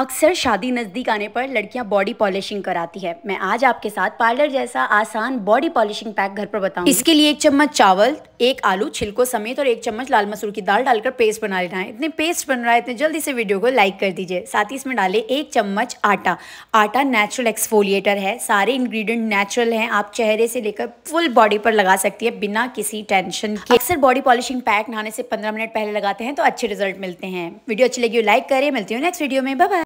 अक्सर शादी नज़दीक आने पर लड़कियां बॉडी पॉलिशिंग कराती है मैं आज आपके साथ पार्लर जैसा आसान बॉडी पॉलिशिंग पैक घर पर बताऊं इसके लिए एक चम्मच चावल एक आलू छिलको समेत और एक चम्मच लाल मसूर की दाल डालकर पेस्ट बना लेना है इतने पेस्ट बन रहा है इतने जल्दी से वीडियो को लाइक कर दीजिए साथ ही इसमें डाले एक चम्मच आटा आटा नेचुरल एक्सफोलिएटर है सारे इन्ग्रीडियंट नेचुरल हैं आप चेहरे से लेकर फुल बॉडी पर लगा सकती है बिना किसी टेंशन के अक्सर बॉडी पॉलिशिंग पैक नहाने से पंद्रह मिनट पहले लगाते हैं तो अच्छे रिजल्ट मिलते हैं वीडियो अच्छी लगी हो लाइक करें मिलती हूँ नेक्स्ट वीडियो में बाय